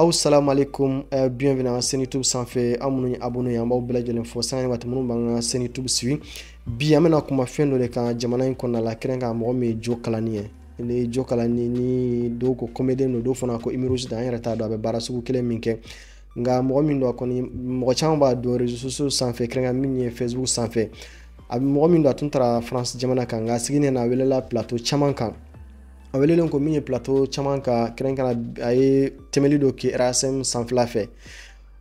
aw salamu alaikum uh, bienvenue an ka seni tube sanfɛ an minnu ye abonné an b'aw bɛɛ lajɛlen fo sanga ni waati minnu b'an ka seni tube suivi bi an bɛna kuma fɛn dɔ de kan jamana in kɔnɔna la kɛrɛn kan mɔgɔ min ye jo kalanni ye ni jo kalanni ni dɔw ko comédien don dɔw fana ko humoriste don an yɛrɛ t'a dɔn a bɛ baara sugu kelen min kɛ nka mɔgɔ min don a kɔni mɔgɔ caman b'a dɔn réseaux sociaux sanfɛ kɛrɛn kan min ye facebook sanfɛ a bɛ mɔgɔ min don a tun taara france jamana kan nka a sigi ne na a welela plateau caman kan a welelen ko min ye plateau caman ka kɛrɛnkɛrɛn a ye tɛmɛli dɔ kɛ rasm sanfɛla fɛ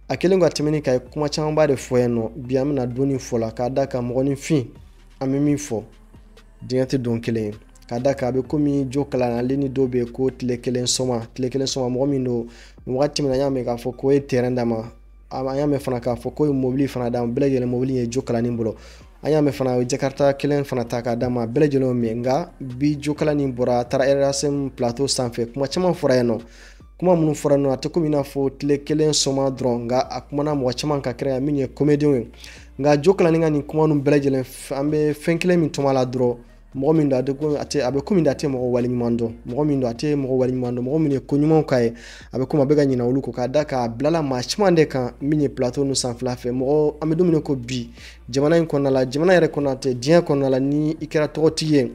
a kɛlen ka tɛmɛni ka ye kuma camanba de fɔ yen nɔ bi an bɛna donni fɔ la k'a da ka mɔgɔninfin an bɛ min fɔ dingɛ tɛ don kelen ye k'a da kan a bɛ komi jo kalan ale ni dɔw bɛ ko tile kelen sɔma tile kelen sɔma mɔgɔ min don wagati min na an y'a mɛn k'a fɔ ko e ye tɛrɛn d'a ma an y'a mɛn fana k'a fɔ ko ye mobili fana d'a ma bɛɛ lajɛlen mobili ye jo kalanni bolo an y'a mɛn fana o jakarta kelen fana ta k'a dama bɛɛ lajɛlenw min nka bi jokala nin bɔra a taara rsm plateau sanfɛ kuma caman fɔra yɛ nɔ kuma minnu fɔra nɔ a tɛ komi i n'a fɔ tile kelen sɔma dɔrɔn nka a kumana mɔgɔ caman ka kɛra yan min ye komediyenw ye nka jo ka nin kuma nu bɛɛ an be fɛn kelen min tuma la dɔrɔn mɔgɔ min don a tɛ a tɛ a bɛ komi a tɛ mɔgɔ waleɲuman dɔn mɔgɔ min don a tɛ mɔgɔ waleɲuman dɔn mɔgɔ min ye koɲumanw k'a ye a bɛ komi a bɛ ka ɲina olu kɔ k'a da k'a bilala maa caman de kan min ye plateau nu sanfɛla fɛ mɔgɔ an bɛ dumuni ko bi jamana in kɔnɔna la jamana yɛrɛ kɔnɔna tɛ diɲɛ kɔnɔna la ni i kɛra tɔgɔtigi ye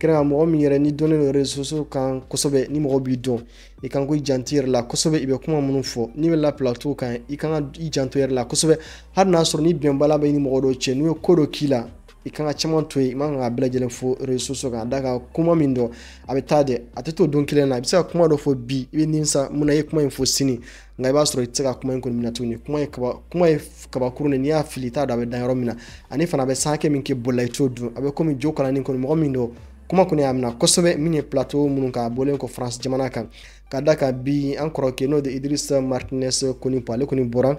kɛra mɔgɔ min yɛrɛ ni dɔnnen do resources kan kosɛbɛ ni mɔgɔ b'i dɔn i kan ko i janto yɛrɛ la kosɛbɛ i bɛ kuma minnu fɔ n'i bɛ la plateau kan i kan ka i janto yɛrɛ la kosɛbɛ hali n'a sɔrɔ ni bɛnbala bɛ i ni mɔgɔ dɔw cɛ n'u ye ko dɔ k'i la i kan ka caman to yen i man kan ka bɛɛ lajɛlen fo resoso kan da kan kuma min dɔ a bɛ taa de a tɛ to don kelen na i bɛ se ka kuma dɔ fɔ bi i bɛ nimisa mun i ye kuma in fɔ sini nka i b'a sɔrɔ i tɛ se ka kuma in kɔni minɛ tuguni kuma ye kaba kuma ye kabakurun de n'i y'a fili i t'a dɔn a bɛ dan yɔrɔ min na ani fana a bɛ san hakɛ min kɛ bolila i t'o dun a bɛ komi jo kalannen kɔni mɔgɔ min don kuma kɔni y'a minɛ kosɛbɛ min ye plateau minnu kan a bɔlen kɔ faransi jamana kan ka da kan bi an kɔrɔkɛ n'o de idirisa martinez konipo ale kɔni bɔra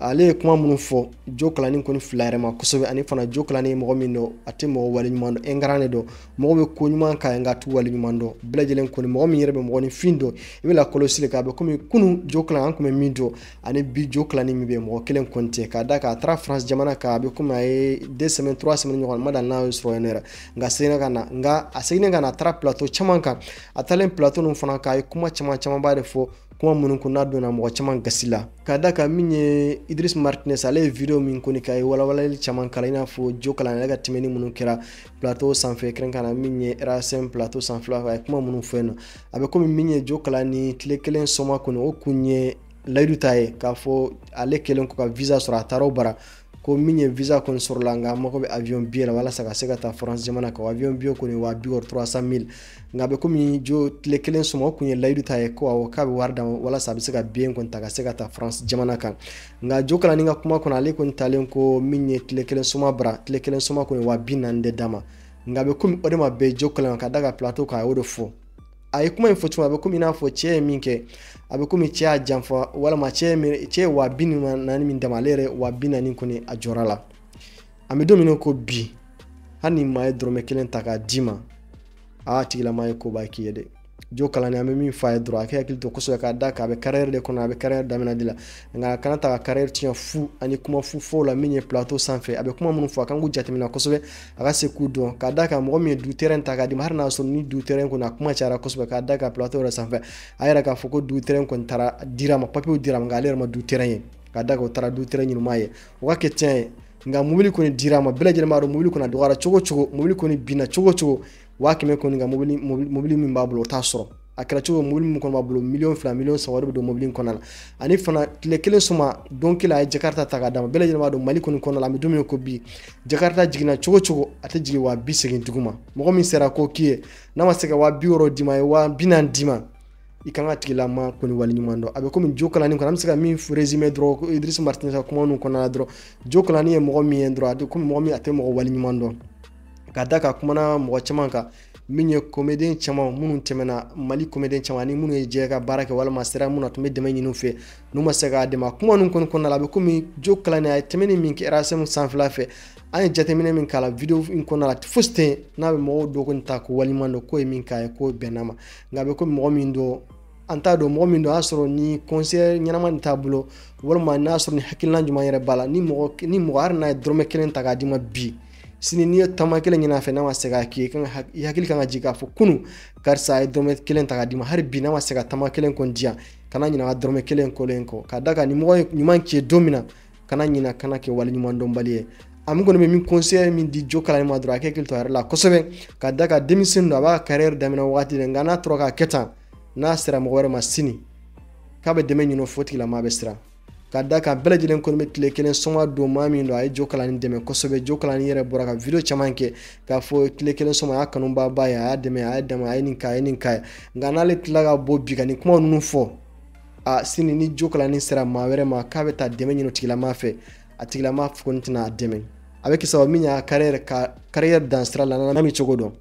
ale ye kuma minnu fɔ jo kalanni kɔni fila yɛrɛ ma kosɛbɛ ani fana jo kalanni ye mɔgɔ min dɔ a tɛ mɔgɔ waleɲuman dɔ ɛngaran de dɔ mɔgɔ bɛ ko ɲuman kan nka t'u waleɲuman dɔ bɛɛ lajɛlen kɔni mɔgɔ min yɛrɛ bɛ mɔgɔninfin dɔ i bɛ la kɔlɔsi le k'a bɛ komi kunu jo kalan an tun bɛ min dɔ ani bi jo kalanni min bɛ mɔgɔ kelen kɔni tɛ k'a da k'a taara faransi jamana kan a bɛ komi a ye deux semaines trois semaines ɲɔgɔn ma dan n'a ye sɔrɔ yen yɛrɛ nka seginna ka na nka a seginna ka na a taara plateau caman kan a taalen plateau ninnu fana kan a ye kuma caman camanba de fɔ kuma minnu kun n'a donna mɔgɔ caman gasi la ka da kan min ye idris martinez ale ye video min koni ka ye walawalali caman kala i n'a fɔ jo kalan ale ka tɛmɛni minnu kɛra plateau sanfɛ kɛrɛnkɛrɛn na min ye rasm plateau sanfɛla a ye kuma minnu fɔ yen nɔ a bɛ komi min ye jo kalan ni tile kelen sɔma kɔnɔ o kun ye layidu ta ye k'a fɔ ale kelen ko ka visa sɔrɔ a taara o bara ko min ye visa kɔni sɔrɔla nka mago bɛ avion billet la walasa ka se ka taa france jamana kan avion billet kɔni wa bi wɔɔrɔ trois cent mille nka a bɛ komi jo tile kelen sɔmɔ o kun ye layidu ta ye ko awɔ k'a bɛ wari d'a ma walasa a bɛ se ka billet kɔni ta ka se ka taa france jamana kan nka jo kalanin ka kuma kɔnɔ ale kɔni talen ko min ye tile kelen sɔmɔ bara tile kelen sɔmɔ kɔni wa bi naani de d'a ma nka a bɛ komi o de ma bɛn jo kalan ka da ka plateau kan a y'o de fɔ a ye kuma in fɔ be a bɛ komi i n'a fɔ cɛ ye min kɛ a bɛ komi cɛ y'a janfa walama cɛ ye wa bi naani min dama ale yɛrɛ wa bi naani kɔni a jɔra la an bɛ don min na ko bi hali ni maa ye dɔrɔmɛ kelen ta k'a d'i ma a tigilamaa ye koba k'i ye jo kalani an be min fa ye dɔrɔn a kɛ hakili to kosɛbɛ k'a da kan a bɛ karɛri de kɔnɔ a bɛ karɛri damina de la nka a kana ta ka karɛri tiɲɛ fu ani kuma fu fo la min ye plateau sanfɛ a bɛ kuma minnu fɔ a kan k'u jateminɛ kosɛbɛ a ka se k'u dɔn k'a da kan mɔgɔ min ye du tɛrɛn ta k'a d'i ma hali n'a sɔrɔ ni du tɛrɛn kɔni a kuma cayara kosɛbɛ k'a da kan plateau yɛrɛ sanfɛ a yɛrɛ k'a fɔ ko du tɛrɛn kɔni taara dira ma papiyew dira ma nka ale yɛrɛ ma du tɛrɛn ye k'a da kan o taara du tɛrɛn ɲinuma ye o ka kɛ tiɲɛ ye nka mobili kɔni dira ma bɛɛ lajɛlen b'a dɔn mobili kɔni a dɔgɔyara cogo o cogo mobili kɔni binna cogo cogo waa kɛmɛ kɔni ka mobili mobili min b'a bolo o t'a sɔrɔ a kɛra cogo mobili min kɔni b'a bolo miliyɔn fila miliyɔn saba de bɛ don mobili in kɔnɔna na ani fana tile kelen suma don kelen a ye jakarita ta k'a d'a ma bɛɛ lajɛlen b'a dɔn mali kɔni kɔnɔna la an bɛ don ko bi jakarita jiginna cogo cogo a tɛ jigin wa bi segin duguma mɔgɔ min sera ko k'i ye n'a ma se ka wa bi wɔɔrɔ d'i ma a ye wa bi naani d'i ma i kan ka tigilama kɔni waleɲuman dɔn a bɛ komi jo kalani kɔnɔ an bɛ se ka min resume dɔrɔn idris martinez ka kuma ninnu kɔnɔna na dɔrɔn jo kalani ye mɔgɔ min ye dɔrɔn a tɛ komi mɔgɔ min a tɛ mɔgɔ waleɲuman dɔn ka da ka kumana mɔgɔ caman kan min ye komeden caman minnu tɛmɛna mali komeden caman ni minnu ye jɛ ka baara kɛ walima sera minnu na tun bɛ dɛmɛ ɲini fɛ n'u ma se k'a dɛmɛ kuma ninnu kɔni kɔnɔna la a bɛ komi jo kalanni a ye tɛmɛni min kɛ erasm sanfɛla fɛ an ye jateminɛ min k'a la video in kɔnɔna la fosi tɛ n'a bɛ mɔgɔw dɔ kɔni ta ko waliman dɔ ko ye min k'a ye k'o bɛnna ma nka a bɛ komi mɔgɔ min don an t'a dɔn mɔgɔ min don y'a sɔrɔ ni kɔnsɛri ɲɛnama nin t'a bolo walima n'a sɔrɔ ni hakilina ɲuman yɛrɛ b'a la ni mɔgɔ ni mɔgɔ hali n'a ye dɔrɔmɛ kelen ta k'a d'i ma bi sini niyo tama taama kelen fe fɛ n'a ma se k'a k'i ye i hakili kan ka jigin kunu kar sa ye dome kelen ta k'a d'i ma hali bi sega tama se ka taama kana kɔni wa yan kana ɲina ka dɔrɔmɛ ka da ni mɔgɔ ɲuman k'i domina min na kana ɲina kana kɛ waleɲuman dɔnbali ye ami kɔni bɛ min conseil min di jo kalanni ma dɔrɔn a kɛ to a yɛrɛ la kosɛbɛ ka da kan denmisɛnnin don a b'a ka carrière daminɛ de nka n'a tora k'a kɛ tan n'a sera mɔgɔ wɛrɛ ma sini k'a bɛ dɛmɛ ɲini o fo tigilamaa bɛ ka da kan bɛɛ kɔni bɛ tile kelen sɔngɔ don maa min don a ye jo kalanin dɛmɛ kosɛbɛ jo kalanin yɛrɛ bɔra ka video caman kɛ k'a fɔ tile kelen sɔngɔ a y'a kanuba ba ye a y'a dɛmɛ a y'a dɛmɛ a ye nin kɛ ye nin k'a ye nka n'ale tilala ka bɔ bi ka nin kuma ninnu fɔ a sini ni jo kalanin sera maa wɛrɛ ma k'a bɛ taa dɛmɛ ɲini o fɛ a tigilamaa kɔni tɛna a dɛmɛ a bɛ kɛ sababu min y'a kariyɛri dan sira la n'a bɛ cogo dɔn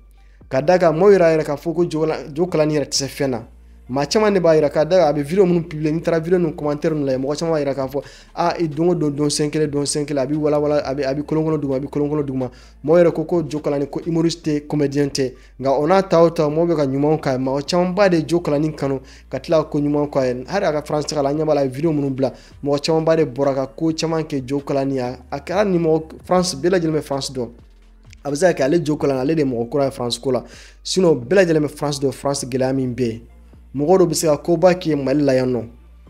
ka da kan maaw yɛrɛ k'a fɔ ko jo kalanin yɛrɛ tɛ se fɛn na maa caman de b'a yira k'a da a bɛ video minnu publie n'i taara video ninnu commentaire ninnu lajɛ mɔgɔ caman b'a yira k'a fɔ a ah, i don o don don sen kelen don sen kelen a bɛ walawala a bɛ a bɛ kolonkolon duguma a bɛ kolonkolon duguma mɔgɔ yɛrɛ ko ko jo kalani ko humoriste tɛ comédien tɛ nka o n'a ta o ta mɔgɔ bɛ ka ɲumanw k'a ye mɔgɔ camanba de jo kalani kanu ka tila ka ko ɲumanw k'a ye hali a ka faransi la an ɲɛ b'a la a ye video minnu bila mɔgɔ camanba de bɔra ka ko caman kɛ jo kalani a a kɛra ni mɔgɔ France bɛɛ lajɛlen bɛ France dɔn a bɛ se ka kɛ ale jo kalani ale de ye mɔgɔ kura ye France ko la sinon bɛɛ lajɛlen bɛ France dɔn France gɛlɛya min bɛ yen mɔgɔ dɔ bɛ se ka koba k'i ye mali la yan nɔ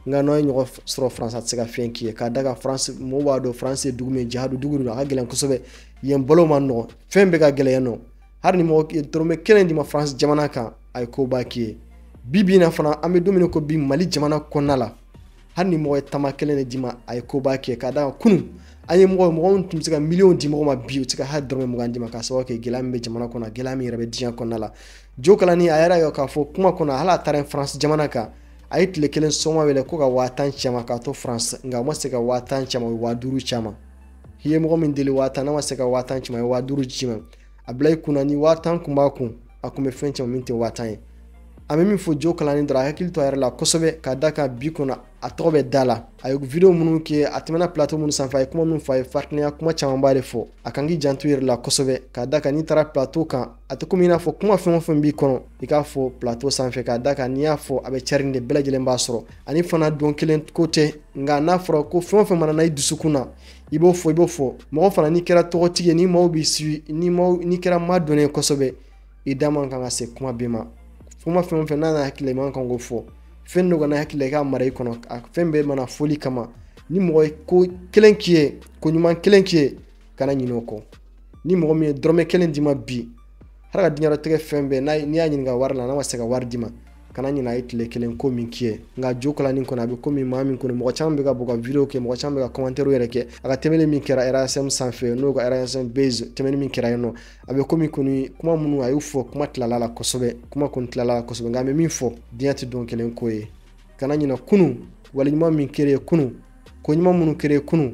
nka n'an ye ɲɔgɔn sɔrɔ faransi a tɛ se ka fɛn k'i ye k'a da kan faransi mɔgɔw b'a dɔn faransi ye dugu min jihadu dugu de don a ka gɛlɛn kosɛbɛ yen balo man nɔgɔn fɛn bɛɛ ka gɛlɛn yan nɔ hali ni mɔgɔ eh, dɔrɔmɛ kelen d'i ma faransi jamana kan a ye koba k'i ye bi bi in na fana an bɛ don min na ko bi mali jamana kɔnɔna la hali ni mɔgɔ ye tama kelen de d'i ma a ye koba k'i ye k'a da kan kunun an ye mɔgɔ mɔgɔ min tun bɛ se ka miliyɔn di mɔgɔ ma bi u tɛ se ka hali dɔrɔmɛ mugan d'i ma k'a sababu kɛ gɛlɛya min bɛ jamana kɔnɔ gɛlɛya min yɛrɛ bɛ diɲɛ kɔnɔna la jokalani a yɛrɛ yɔ k'a fɔ kuma kɔnɔ hali a taara faransi jamana kan a ye tile kelen soma wele ko ka waa tan cɛma k'a to faransi nka a ma se ka waa tan cɛma o ye waa duuru cɛma i ye mɔgɔ min deli waa tan n'a ma se ka waa tan cɛma o ye waa duuru a bila i kunna ni waa tan kun b'a kun a kun bɛ fɛn caman min tɛ waa tan ye an bɛ min fɔ jo kalannen dɔrɔn a hakili to a yɛrɛ la kosɛbɛ ka da kan bi kɔnɔ a tɔgɔ bɛ da la a ye video minnu kɛ a tɛmɛna plateau minnu sanfɛ a ye kuma minnu fɔ a ye faritinɛya kuma camanba de fɔ a kan k'i janto i yɛrɛ la kosɛbɛ ka da kan n'i taara plateau kan a tɛ komi i n'a fɔ kuma fɛn o fɛn b'i kɔnɔ i k'a fɔ plateau sanfɛ ka da kan n'i y'a fɔ a bɛ cari de bɛɛ lajɛlen b'a sɔrɔ ani fana don kelen ko tɛ nka n'a fɔra ko fɛn o fɛn mana na i dusukun na i b'o fɔ i b'o fɔ mɔgɔ fana n'i kɛra tɔgɔtigi ye ni maaw b'i suwi ni maaw n'i kɛra maa dɔnnen ye kosɛbɛ i da man kan ka se kuma bɛɛ ma kuma fɛn o fɛn n'a nana hakili la i man kan k'o fɔ fɛn dɔ kana hakili la i k'a mara i kɔnɔ a fɛn bɛɛ mana fɔli kama ni mɔgɔ ye ko kelen k'i ye ko ɲuman kelen k'i ye kana ɲinɛ o kɔ ni mɔgɔ min ye dɔrɔmɛ kelen d'i ma bi hadamaden yɛrɛ tɛgɛ fɛn bɛɛ n'i y'a ɲininka wari la n'a ma se ka wari d'i ma kana nyina itile tile kelen ko nga kɛ nka jo kalanin kɔnɔ a be komi maa min kɔnɔ mɔgɔ caaman be ka bɔ video ke mɔgɔ caaman be ka commentaire yɛrɛ kɛ a ka tɛmɛni min kɛra rasm sanfɛ n'o ka sem base temele min yeno abe komi kunu kuma munu ayu fo kuma tilala la kosɛbɛ kuma kun tilala la kosɛbɛ nka an be min fɔ diɲɛ don kelen ko ye kana nyina kunu wali nyuma kere kunu ko nyuma munu kere kunu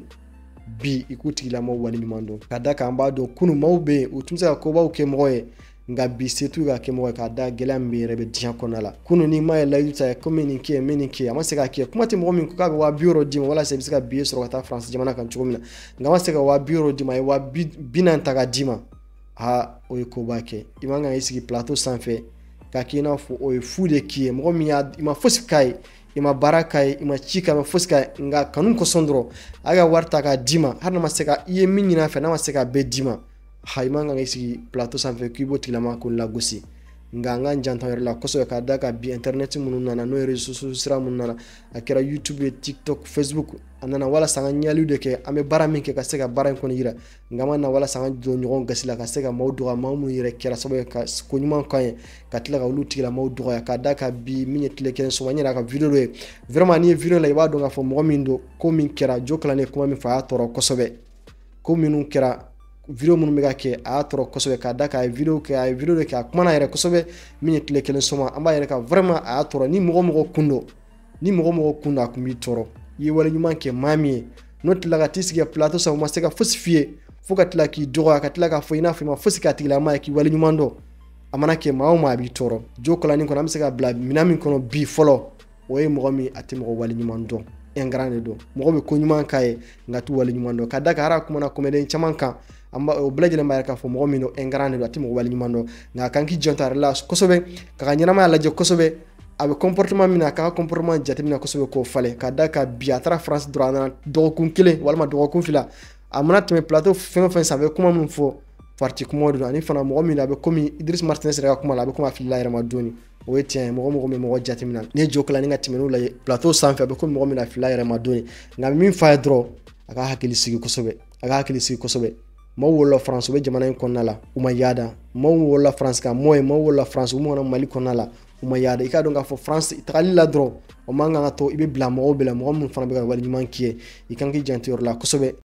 bi ikuti la tigilamɔgɔ wali don ka da kan kunu maube utumza ko ba tun be nka bi se que ka kɛ mɔgɔ ka da gɛlɛya min bɛ yɛrɛ bɛ diɲɛ kɔnɔna la kunun ni ma ye layidu ta ye ko nin kɛ nin kɛ a ma se ka kɛ kuma tɛ mɔgɔ min ko k'a bɛ waa bi wɔɔrɔ d'i ma walasa i bɛ se ka biye sɔrɔ ka taa faransi jamana kan cogo min na nka a ma se ka waa bi wɔɔrɔ d'i ma a ye waa bi naani ta k'a d'i ma aa o ye koba kɛ i man kan k'i sigi plateau sanfɛ k'a kɛ n'a fɔ o ye fu de k'i ye mɔgɔ min y'a i ma fosi k'a ye i ma baara k'a ye i ma ci k'a ma fosi k'a ye nka kanu kosɔn dɔrɔn a ka wari ta k'a d'i ma hali n'a ma se ka i ye min fɛ n'a ma se ka bɛɛ d'i ma hayiman kan k'i sigi plato sanfɛ k'i b'o tigilama k'o lagosi nka an k'an yɛrɛ la kosɛbɛ k'a da ka bi internet minnu nana n'o ye reseau sira minnu nana a kɛra youtube ye tiktok facebook a nana walasa an ka ɲɛliw de kɛ an bɛ baara min kɛ ka se ka baara in kɔni yira nka ma na walasa an ka jɔ ɲɔgɔn gasi la ka se ka maaw dɔgɔya maa minnu yɛrɛ kɛra sababu ye ka koɲuman kan ye ka tila ka olu tigilamaaw dɔgɔya k'a da ka bi min ye tile kelen sɔgɔma n yɛrɛ ka video dɔ ye vraiment n'i ye video la i b'a dɔn k'a fɔ mɔgɔ min don ko min kɛra jo kalannen kuma min fɔ a y'a tɔɔrɔ kosɛbɛ ko minnu kɛra video minnu bɛ ka kɛ a y'a tɔɔrɔ kosɛbɛ k'a da k'a ye video kɛ a ye video de kɛ a kumana yɛrɛ kosɛbɛ min ye tile kelen sɔma an b'a yɛrɛ ka vraiment a y'a tɔɔrɔ ni mɔgɔ mɔgɔ kun do ni mɔgɔ mɔgɔ kun do a kun b'i tɔɔrɔ i ye waleɲuman kɛ maa min ye n'o tilala ka t'i sigi plateau sanfɛ u ma se ka fosi f'i ye fo ka tila k'i dɔgɔya ka tila k'a fɔ i n'a fɔ i ma fosi k'a tigilamɔgɔ ye k'i waleɲuman dɔn a mana kɛ maa o maa b'i tɔɔrɔ jo kalanni kɔnɔ an bɛ se ka bila minɛn min kɔnɔ bi fɔlɔ o ye mɔgɔ min a tɛ mɔgɔ waleɲuman dɔn ɛngaran de don mɔgɔ bɛ ko ɲuman k'a ye nka t'u waleɲuman dɔn ka da kan hali a kumana kɔmɛden caman kan an b'a o bɛɛ lajɛlen b'a yira k'a fɔ mɔgɔ min don ingrat de don a tɛ mɔgɔ waleɲuman dɔn nka a kan k'i janto a yɛrɛ la kosɛbɛ ka ka ɲɛnamaya lajɛ kosɛbɛ a bɛ comportement min na a ka comportement jateminɛ kosɛbɛ k'o falen ka da ka bi a taara France dɔrɔn a nana dɔgɔkun kelen walima dɔgɔkun fila a mana tɛmɛ plateau fɛn o fɛn sanfɛ a bɛ kuma min fɔ parti kumaw de don ani fana mɔgɔ min don a bɛ komi Idriss Martinez yɛrɛ ka kuma la a bɛ komi a filila a yɛrɛ ma dɔɔnin o ye tiɲɛ ye mɔgɔ mɔgɔ bɛ mɔgɔ jateminɛ n'i ye jo kalan ni ka tɛmɛn'u lajɛ plateau sanfɛ a bɛ komi mɔgɔ min na a filila a yɛrɛ ma dɔɔnin nka min f'a ye dɔrɔn a ka hakili sigi kosɛbɛ a ka hakili sigi kosɛbɛ maaw wolola faransi u bɛ jamana in kɔnɔna la u ma yaada maaw wolola faransi ka mɔ ye maaw wolola faransi u mɔgɔna mali kɔnɔna la u ma yaada i k'a dɔn k'a fɔ faransi tagali la dɔrɔn o man kan ka to i bɛ bila mɔgɔw bɛ la mɔgɔ minnu fana bɛ ka waleɲuman k'i ye i kan k'i janto yɔrɔ la kosɛbɛ